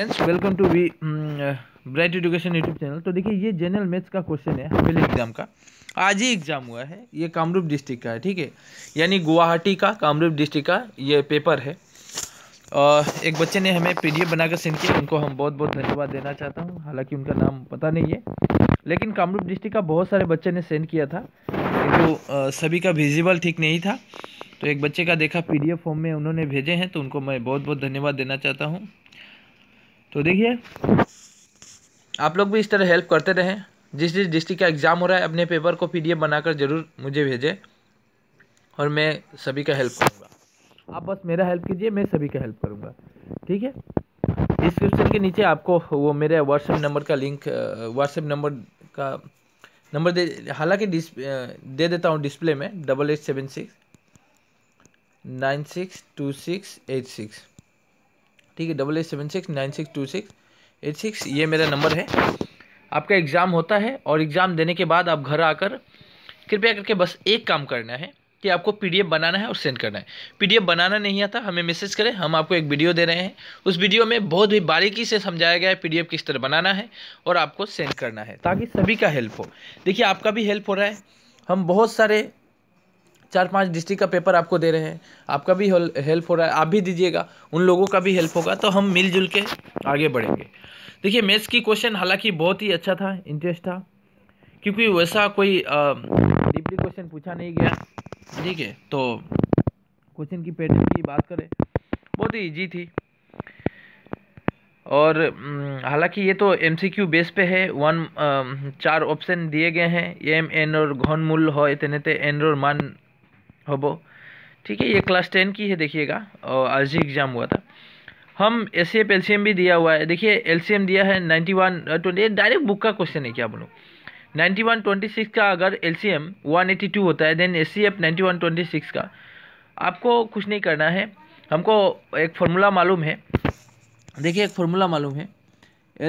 friends welcome to V bright education YouTube channel तो देखिए ये जनरल मैथ्स का क्वेश्चन है पहले एग्जाम का आज ही एग्जाम हुआ है ये कामरूप डिस्ट्रिक्ट का है ठीक है यानी गुवाहाटी का कामरूप डिस्ट्रिक्ट का ये पेपर है और एक बच्चे ने हमें पीडीएफ बनाकर सेंड किया उनको हम बहुत बहुत धन्यवाद देना चाहता हूँ हालाँकि उनका नाम पता नहीं है लेकिन कामरूप डिस्ट्रिक्ट का बहुत सारे बच्चे ने सेंड किया था तो सभी का विजिबल ठीक नहीं था तो एक बच्चे का देखा एफ फॉर्म में उन्होंने भेजे हैं तो उनको मैं बहुत बहुत धन्यवाद देना चाहता हूँ तो देखिए आप लोग भी इस तरह हेल्प करते रहें जिस जिस डिस्ट्रिक्ट का एग्ज़ाम हो रहा है अपने पेपर को पी बनाकर ज़रूर मुझे भेजें और मैं सभी का हेल्प करूँगा आप बस मेरा हेल्प कीजिए मैं सभी का हेल्प करूँगा ठीक है डिस्क्रिप्शन के नीचे आपको वो मेरे व्हाट्सएप नंबर का लिंक व्हाट्सएप नंबर का नंबर दे हालांकि दे देता हूँ डिस्प्ले में double eight seven six nine six two six eight six ठीक है double eight seven six nine six two six eight six ये मेरा नंबर है आपका एग्ज़ाम होता है और एग्ज़ाम देने के बाद आप घर आकर कृपया करके बस एक काम करना है कि आपको पीडीएफ बनाना है और सेंड करना है पीडीएफ बनाना नहीं आता हमें मैसेज करें हम आपको एक वीडियो दे रहे हैं उस वीडियो में बहुत ही बारीकी से समझाया गया है पीडीएफ किस तरह बनाना है और आपको सेंड करना है ताकि सभी का हेल्प हो देखिए आपका भी हेल्प हो रहा है हम बहुत सारे चार पांच डिस्ट्रिक्ट का पेपर आपको दे रहे हैं आपका भी हेल्प हो रहा है आप भी दीजिएगा उन लोगों का भी हेल्प होगा तो हम मिलजुल के आगे बढ़ेंगे देखिए मैथ्स की क्वेश्चन हालांकि बहुत ही अच्छा था इंटरेस्ट था क्योंकि वैसा कोई डीपली क्वेश्चन पूछा नहीं गया ठीक है तो क्वेश्चन की पैटर्न की बात करें बहुत ही ईजी थी और हालांकि ये तो एम सी क्यू बेस पे है वन चार ऑप्शन दिए गए हैं एम एन और मूल हो इतने ते एन और मान हबो ठीक है ये क्लास टेन की है देखिएगा और आज ही एग्ज़ाम हुआ था हम एस सी एफ भी दिया हुआ है देखिए एल दिया है ninety one twenty direct book का क्वेश्चन है क्या बोलो नाइन्टी वन ट्वेंटी सिक्स का अगर L C M one eighty two होता है then S C F ninety one twenty six का आपको कुछ नहीं करना है हमको एक फार्मूला मालूम है देखिए एक फार्मूला मालूम है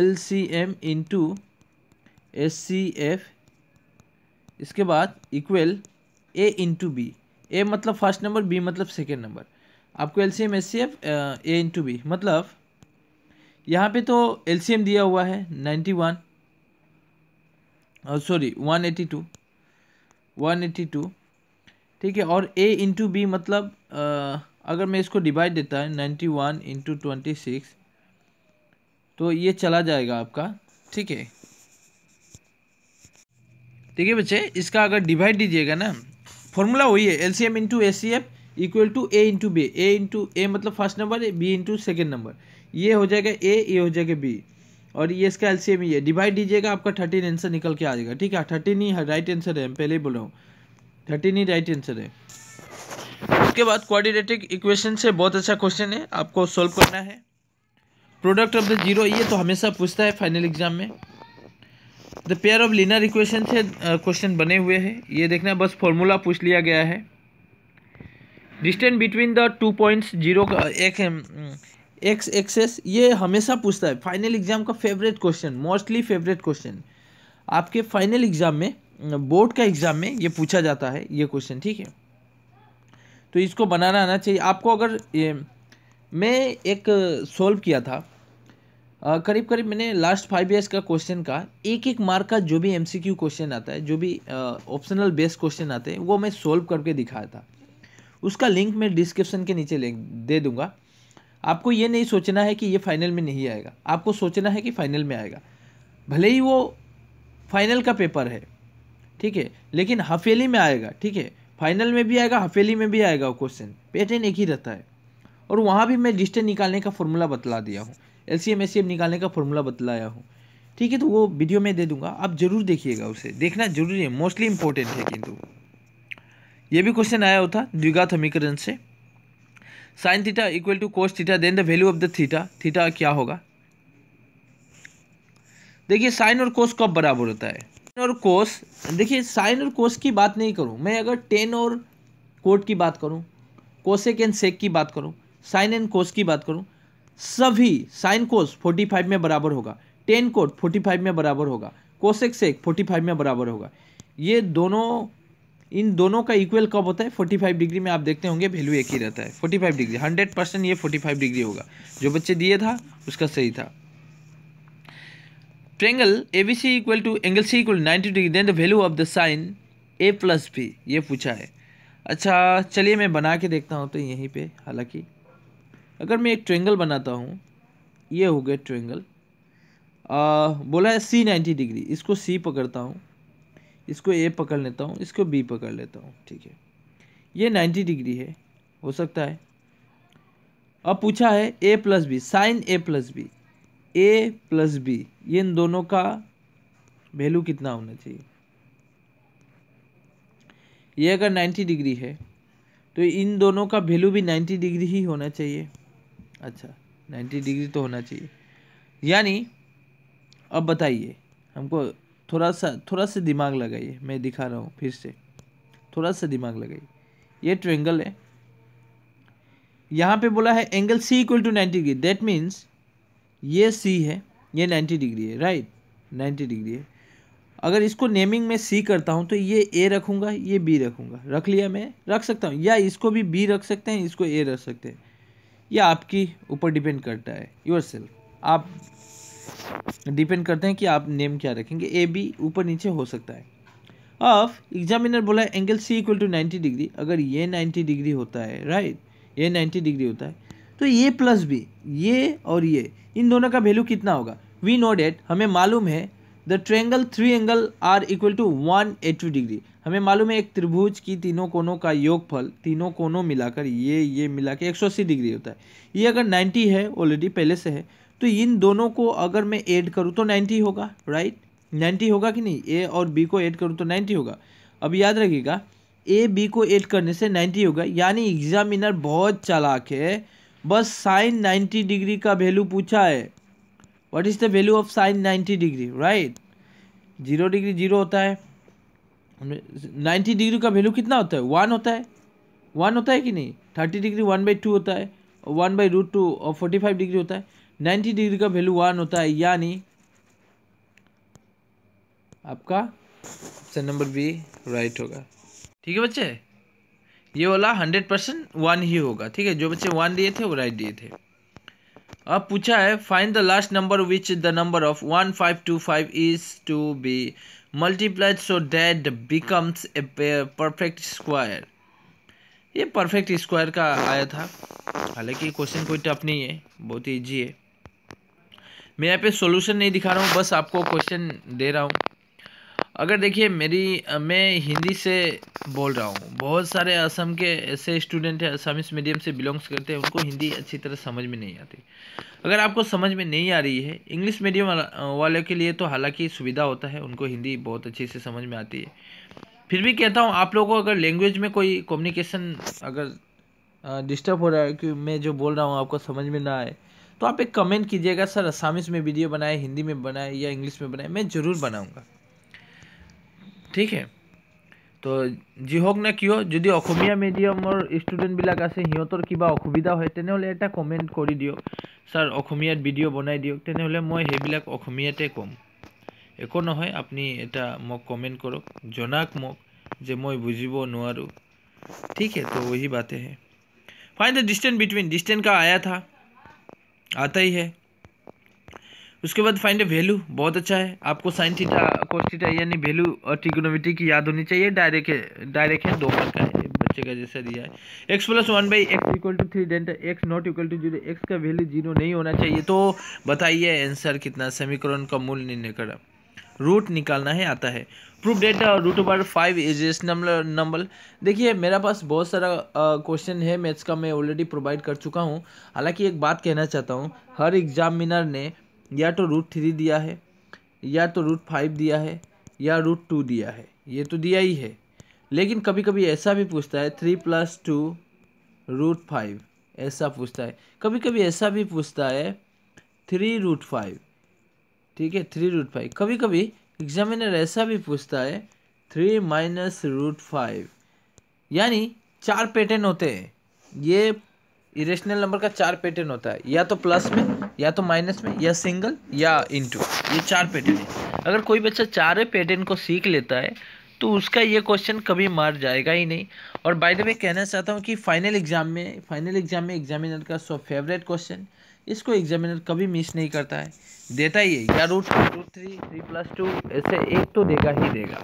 L C M into S C F इसके बाद equal A into B A मतलब फर्स्ट नंबर बी मतलब सेकेंड नंबर आपको L C M S C F A into B मतलब यहाँ पे तो एल सी एम दिया हुआ है ninety one sorry one eighty two one eighty two ठीक है और ए इंटू बी मतलब uh, अगर मैं इसको डिवाइड देता है ninety one into twenty six तो ये चला जाएगा आपका ठीक है ठीक है बच्चे इसका अगर डिवाइड दीजिएगा ना फॉर्मूला वही है L C M into A C F equal to A into B A into A मतलब first number B into second number ये हो जाएगा ए ये हो जाएगा बी और ये इसका एल सी एम ये डिवाइड दीजिएगा आपका थर्टीन आंसर निकल के आ जाएगा ठीक है थर्टीन ही राइट आंसर है पहले ही बोल रहा हूँ थर्टीन ही राइट आंसर है उसके बाद क्वाड्रेटिक इक्वेशन से बहुत अच्छा क्वेश्चन है आपको सॉल्व करना है प्रोडक्ट ऑफ द जीरो ये तो हमेशा पूछता है फाइनल एग्जाम में the pair of linear equation से क्वेश्चन बने हुए हैं ये देखना बस फॉर्मूला पूछ लिया गया है distance between the two points zero का एक एक्स एक्सेस ये हमेशा पूछता है फाइनल एग्जाम का favourite question mostly favourite question आपके फाइनल एग्जाम में बोर्ड का एग्जाम में ये पूछा जाता है ये क्वेश्चन ठीक है तो इसको बनाना आना चाहिए आपको अगर ये मैं एक सोल्व किया था करीब करीब मैंने लास्ट फाइव ईयर्स का क्वेश्चन का एक एक मार्क का जो भी एमसीक्यू क्वेश्चन आता है जो भी ऑप्शनल बेस्ड क्वेश्चन आते हैं वो मैं सोल्व करके दिखाया था उसका लिंक मैं डिस्क्रिप्शन के नीचे दे दूंगा आपको ये नहीं सोचना है कि ये फाइनल में नहीं आएगा आपको सोचना है कि फाइनल में आएगा भले ही वो फाइनल का पेपर है ठीक है लेकिन हफेली में आएगा ठीक है फाइनल में भी आएगा हफेली में भी आएगा वो क्वेश्चन पैटर्न एक ही रहता है और वहाँ भी मैं डिस्टेंस निकालने का फॉर्मूला बतला दिया हूँ एल सी निकालने का फॉर्मूला बतलाया हूँ ठीक है तो वो वीडियो में दे दूंगा आप ज़रूर देखिएगा उसे देखना जरूरी है मोस्टली इम्पोर्टेंट है किंतु ये भी क्वेश्चन आया होता द्विघात समीकरण से sine theta equal to cos theta then the value of the theta theta क्या होगा देखिए साइन और कोस कब बराबर होता है और कोस देखिए साइन और कोस की बात नहीं करूँ मैं अगर टेन और कोट की बात करूँ कोसेक एंड सेक की बात करूँ साइन एंड कोस की बात करूँ सभी साइन कोस 45 में बराबर होगा टेन कोट 45 में बराबर होगा कोसेक सेक 45 में बराबर होगा ये दोनों इन दोनों का इक्वल कब होता है 45 डिग्री में आप देखते होंगे वैल्यू एक ही रहता है 45 डिग्री 100 परसेंट ये 45 डिग्री होगा जो बच्चे दिए था उसका सही था triangle A B C equal to angle C equal ninety degree then the value of the sine A plus B ये पूछा है अच्छा चलिए मैं बना के देखता हूँ तो यहीं पे हालांकि अगर मैं एक ट्रेंगल बनाता हूँ ये हो गया ट्रेंगल आ, बोला है सी नाइन्टी डिग्री इसको सी पकड़ता हूँ इसको ए पकड़ लेता हूँ इसको बी पकड़ लेता हूँ ठीक है ये नाइन्टी डिग्री है हो सकता है अब पूछा है A plus B sine A plus B A plus B ये इन दोनों का वैल्यू कितना होना चाहिए ये अगर नाइन्टी डिग्री है तो इन दोनों का वैल्यू भी नाइन्टी डिग्री ही होना चाहिए अच्छा नाइन्टी डिग्री तो होना चाहिए यानी अब बताइए हमको थोड़ा सा थोड़ा सा दिमाग लगाइए मैं दिखा रहा हूँ फिर से थोड़ा सा दिमाग लगाइए ये ट्रेंगल है यहाँ पे बोला है angle C equal to ninety degree that means ये सी है ये नाइन्टी डिग्री है राइट नाइन्टी डिग्री है अगर इसको नेमिंग में सी करता हूँ तो ये ए रखूँगा ये बी रखूँगा रख लिया मैं रख सकता हूँ या इसको भी बी रख सकते हैं इसको ए रख सकते हैं ये आपकी ऊपर डिपेंड करता है योर सेल्फ आप डिपेंड करते हैं कि आप नेम क्या रखेंगे ए बी ऊपर नीचे हो सकता है अब एग्जामिनर बोला है angle C equal to ninety degree अगर ये नाइन्टी डिग्री होता है राइट ये नाइन्टी डिग्री होता है तो ये प्लस बी ये और ये इन दोनों का वैल्यू कितना होगा वी नो डेट हमें मालूम है the triangle three angle are equal to one eighty degree हमें मालूम है एक त्रिभुज की तीनों कोनों का योगफल तीनों कोनों मिलाकर ये ये मिला के एक सौ अस्सी डिग्री होता है ये अगर नाइन्टी है ऑलरेडी पहले से है तो इन दोनों को अगर मैं ऐड करूँ तो नाइन्टी होगा राइट नाइन्टी होगा कि नहीं ए और बी को ऐड करूँ तो नाइन्टी होगा अब याद रखिएगा ए बी को ऐड करने से नाइन्टी होगा यानी एग्जामिनर बहुत चालाक है बस साइन नाइन्टी डिग्री का वैल्यू पूछा है what is the value of sine ninety degree right zero degree zero होता है नाइन्टी डिग्री का वैल्यू कितना होता है वन होता है वन होता है कि नहीं thirty degree one by two होता है और वन बाई रूट टू और फोर्टी फाइव डिग्री होता है नाइन्टी डिग्री का वैल्यू वन होता है यानी आपका ऑप्शन नंबर बी राइट होगा ठीक है बच्चे ये वाला हंड्रेड परसेंट वन ही होगा ठीक है जो बच्चे वन दिए थे वो राइट दिए थे अब पूछा है find the last number which the number of one five two five is to be multiplied so that becomes a perfect square ये परफेक्ट स्क्वायर का आया था हालांकि क्वेश्चन कोई टफ नहीं है बहुत ईजी है मैं यहाँ पे सॉल्यूशन नहीं दिखा रहा हूँ बस आपको क्वेश्चन दे रहा हूँ अगर देखिए मेरी मैं हिंदी से बोल रहा हूँ बहुत सारे असम के ऐसे स्टूडेंट हैं असामिस मीडियम से बिलोंग्स करते हैं उनको हिंदी अच्छी तरह समझ में नहीं आती अगर आपको समझ में नहीं आ रही है इंग्लिश मीडियम वालों के लिए तो हालांकि सुविधा होता है उनको हिंदी बहुत अच्छी से समझ में आती है फिर भी कहता हूँ आप लोगों को अगर लैंग्वेज में कोई कम्युनिकेशन अगर डिस्टर्ब हो रहा है कि मैं जो बोल रहा हूँ आपको समझ में ना आए तो आप एक कमेंट कीजिएगा सर असामिस में वीडियो बनाए हिंदी में बनाए या इंग्लिश में बनाए मैं ज़रूर बनाऊँगा ঠিক তো যি হোক না কিয় যদি মিডিয়ামৰ ষ্টুডেণ্টবিলাক আছে সিহঁতৰ কিবা অসুবিধা হয় তেনেহ'লে এটা কমেণ্ট কৰি দিয়ক ছাৰ অসমীয়াত ভিডিঅ' বনাই দিয়ক তেনেহ'লে মই সেইবিলাক অসমীয়াতে ক'ম একো নহয় আপুনি এটা মোক কমেণ্ট কৰক জনাওক মোক যে মই বুজিব নোৱাৰোঁ ঠিক তো ওই বাতেহে find the distance between distance কা আয়া আটাইহে उसके बाद फाइंड ए वैल्यू बहुत अच्छा है आपको साइन थीटा कोस थीटा यानी वैल्यू और ट्रिग्नोमेट्री की याद होनी चाहिए डायरेक्ट डायरेक्ट है दो मार्क का है बच्चे का जैसा दिया है X plus one by X equal to three then X not equal to zero X का वैल्यू जीरो नहीं होना चाहिए तो बताइए आंसर कितना समीकरण का मूल निर्णय कर रूट निकालना है आता है proof that root over five is as number number देखिए मेरा पास बहुत सारा क्वेश्चन है मैथ्स का मैं ऑलरेडी प्रोवाइड कर चुका हूँ हालांकि एक बात कहना चाहता हूँ हर एग्जामिनर ने या तो रूट थ्री दिया है या तो रूट फाइव दिया है या रूट टू दिया है ये तो दिया ही है लेकिन कभी कभी ऐसा भी पूछता है three plus two root five ऐसा पूछता है कभी कभी ऐसा भी पूछता है थ्री रूट फाइव ठीक है थ्री रूट फाइव कभी कभी एग्जामिनर ऐसा भी पूछता है थ्री माइनस रूट फाइव यानी चार पैटर्न होते हैं ये इरेशनल नंबर का चार पैटर्न होता है या तो प्लस में या तो माइनस में या सिंगल या इनटू ये चार पैटर्न है अगर कोई बच्चा चार पैटर्न को सीख लेता है तो उसका ये क्वेश्चन कभी मार जाएगा ही नहीं और बाय द वे कहना चाहता हूँ कि फाइनल एग्जाम में फाइनल एग्जाम में एग्जामिनर का सो फेवरेट क्वेश्चन इसको एग्जामिनर कभी मिस नहीं करता है देता ही है या root two root three three plus two ऐसे एक तो देगा ही देगा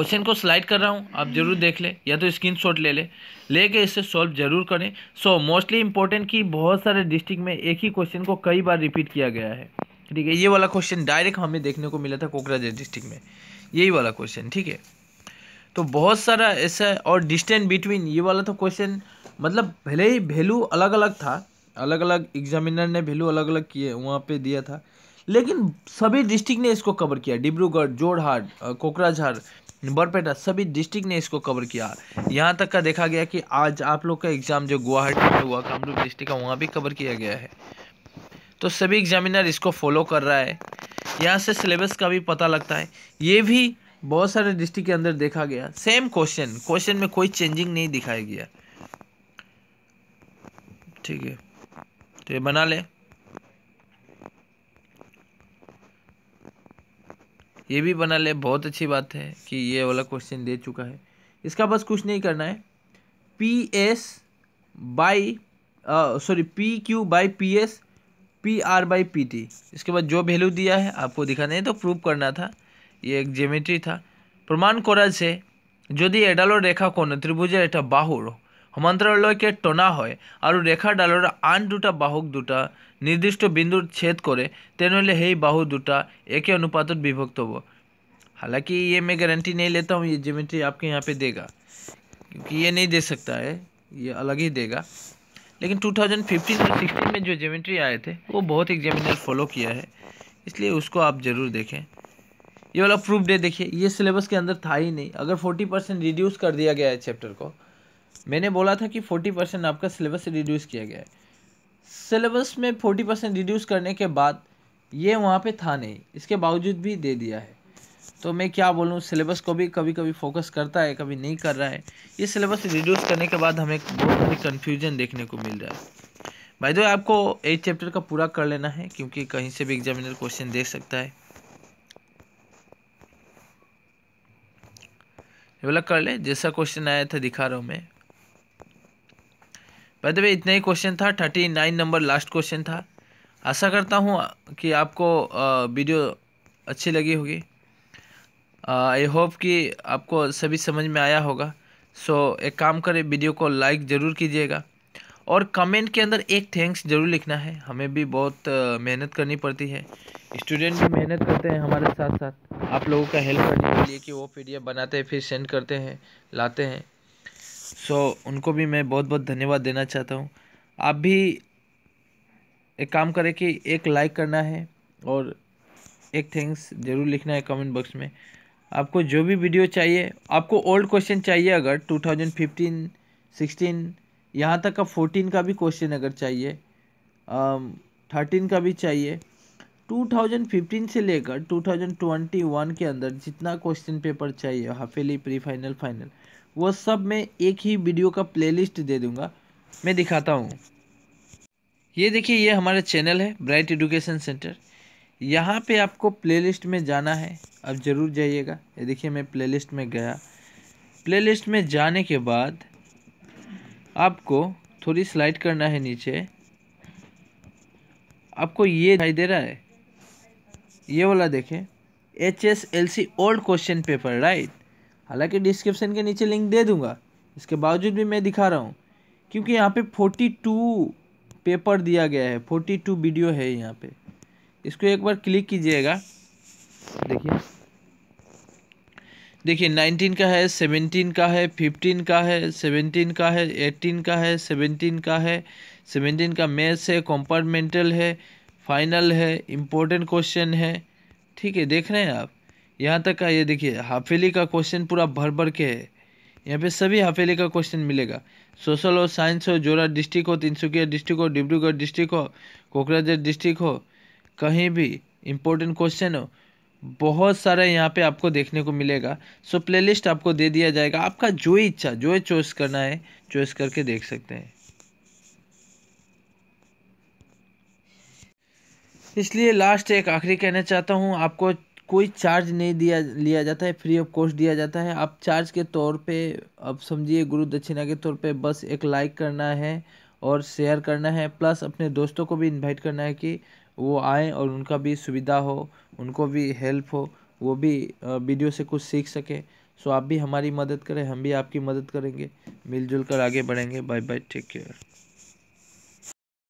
क्वेश्चन को स्लाइड कर रहा हूँ आप जरूर देख ले या तो स्क्रीन शॉट ले ले लेके इसे सॉल्व जरूर करें सो मोस्टली इंपॉर्टेंट कि बहुत सारे डिस्ट्रिक्ट में एक ही क्वेश्चन को कई बार रिपीट किया गया है ठीक है ये वाला क्वेश्चन डायरेक्ट हमें देखने को मिला था कोकराझार डिस्ट्रिक्ट में यही वाला क्वेश्चन ठीक है तो बहुत सारा ऐसा और डिस्टेंस बिटवीन ये वाला तो क्वेश्चन मतलब भले ही वैल्यू अलग अलग था अलग अलग एग्जामिनर ने वैल्यू अलग अलग किए वहाँ पे दिया था लेकिन सभी डिस्ट्रिक्ट ने इसको कवर किया डिब्रूगढ़ जोरहाट कोकराझार बरपेटा सभी डिस्ट्रिक्ट ने इसको कवर किया यहाँ तक का देखा गया कि आज आप लोग का एग्ज़ाम जो गुवाहाटी में हुआ कामरूप डिस्ट्रिक्ट का वहाँ भी कवर किया गया है तो सभी एग्जामिनर इसको फॉलो कर रहा है यहाँ से सिलेबस का भी पता लगता है ये भी बहुत सारे डिस्ट्रिक्ट के अंदर देखा गया सेम क्वेश्चन क्वेश्चन में कोई चेंजिंग नहीं दिखाया गया ठीक है तो ये बना ले ये भी बना ले बहुत अच्छी बात है कि ये वाला क्वेश्चन दे चुका है इसका बस कुछ नहीं करना है P S by sorry P Q by P S P R by P T इसके बाद जो वैल्यू दिया है आपको दिखाना है तो प्रूव करना था ये एक जेमेट्री था प्रमाण প্রমাণ করা যে एडालो रेखा कोण त्रिभुज একটা बाहुर সমান্তৰাললৈকে টনা और আৰু डाल आन दो बाहक दूटा निर्दिष्ट बिंदु छेद कर तेनाली সেই বাহু দুটা একে अनुपात विभक्त हो हालांकि ये मैं गारंटी नहीं लेता हूँ ये ज्योमेट्री आपके यहाँ पे देगा क्योंकि ये नहीं दे सकता है ये अलग ही देगा लेकिन 2015 और 16 में जो ज्योमेट्री आए थे वो बहुत एग्जामिनर फॉलो किया है इसलिए उसको आप ज़रूर देखें ये वाला प्रूफ डे देखिए ये सिलेबस के अंदर था ही नहीं अगर 40 परसेंट रिड्यूस कर दिया गया है चैप्टर को मैंने बोला था कि फोर्टी परसेंट आपका सिलेबस रिड्यूस किया गया है सिलेबस में फोर्टी परसेंट रिड्यूस करने के बाद ये वहाँ पे था नहीं इसके बावजूद भी दे दिया है तो मैं क्या बोलूँ सिलेबस को भी कभी कभी फोकस करता है कभी नहीं कर रहा है ये सिलेबस रिड्यूस करने के बाद हमें बहुत सारी कन्फ्यूजन देखने को मिल रहा है भाई दो आपको एक चैप्टर का पूरा कर लेना है क्योंकि कहीं से भी एग्जामिनर क्वेश्चन देख सकता है ये वाला कर ले जैसा क्वेश्चन आया था दिखा रहा हूँ मैं बाय द वे इतना ही क्वेश्चन था thirty nine number last question था आशा करता हूँ कि आपको वीडियो अच्छी लगी होगी आई होप कि आपको सभी समझ में आया होगा सो so, एक काम करें वीडियो को लाइक ज़रूर कीजिएगा और कमेंट के अंदर एक थैंक्स जरूर लिखना है हमें भी बहुत मेहनत करनी पड़ती है स्टूडेंट भी मेहनत करते हैं हमारे साथ साथ आप लोगों का हेल्प करने के लिए कि वो पी बनाते हैं फिर सेंड करते हैं लाते हैं सो उनको भी मैं बहुत बहुत धन्यवाद देना चाहता हूँ आप भी एक काम करें कि एक लाइक करना है और एक थैंक्स ज़रूर लिखना है कमेंट बॉक्स में आपको जो भी वीडियो चाहिए आपको ओल्ड क्वेश्चन चाहिए अगर टू थाउजेंड फिफ्टीन सिक्सटीन यहाँ तक का फोर्टीन का भी क्वेश्चन अगर चाहिए थर्टीन um, का भी चाहिए टू थाउजेंड फिफ्टीन से लेकर टू थाउजेंड ट्वेंटी वन के अंदर जितना क्वेश्चन पेपर चाहिए हाफ प्री फाइनल फाइनल वो सब मैं एक ही वीडियो का प्लेलिस्ट दे दूँगा मैं दिखाता हूँ ये देखिए ये हमारा चैनल है ब्राइट एडुकेशन सेंटर यहाँ पे आपको प्लेलिस्ट में जाना है आप ज़रूर जाइएगा ये देखिए मैं प्लेलिस्ट में गया प्लेलिस्ट में जाने के बाद आपको थोड़ी स्लाइड करना है नीचे आपको ये दिखाई दे रहा है ये वाला देखें H S L C old question paper right हालांकि डिस्क्रिप्शन के नीचे लिंक दे दूंगा इसके बावजूद भी मैं दिखा रहा हूँ क्योंकि यहाँ पे 42 पेपर दिया गया है 42 वीडियो है यहाँ पे इसको एक बार क्लिक कीजिएगा देखिए देखिए 19 का है 17 का है 15 का है 17 का है 18 का है 17 का है 17 का मैथ्स है कॉम्पार्टमेंटल है फाइनल है इम्पोर्टेंट क्वेश्चन है ठीक है देख रहे हैं आप यहाँ तक का ये देखिए हाफेली का क्वेश्चन पूरा भर भर के है यहाँ पे सभी हाफेली का क्वेश्चन मिलेगा सोशल हो साइंस हो जोरा डिस्ट्रिक्ट हो तिनसुकिया डिस्ट्रिक्ट हो डिब्रूगढ़ डिस्ट्रिक्ट हो कोकराझार डिस्ट्रिक्ट हो कहीं भी इम्पोर्टेंट क्वेश्चन हो बहुत सारे यहाँ पे आपको देखने को मिलेगा सो प्ले आपको दे दिया जाएगा आपका जो इच्छा जो चॉइस करना है चॉइस करके देख सकते हैं इसलिए लास्ट एक आखिरी कहना चाहता हूँ आपको कोई चार्ज नहीं दिया लिया जाता है फ्री ऑफ कॉस्ट दिया जाता है आप चार्ज के तौर पे आप समझिए गुरु दक्षिणा के तौर पे बस एक लाइक करना है और शेयर करना है प्लस अपने दोस्तों को भी इनवाइट करना है कि वो आए और उनका भी सुविधा हो उनको भी हेल्प हो वो भी वीडियो से कुछ सीख सके सो आप भी हमारी मदद करें हम भी आपकी मदद करेंगे मिलजुल कर आगे बढ़ेंगे बाय बाय टेक केयर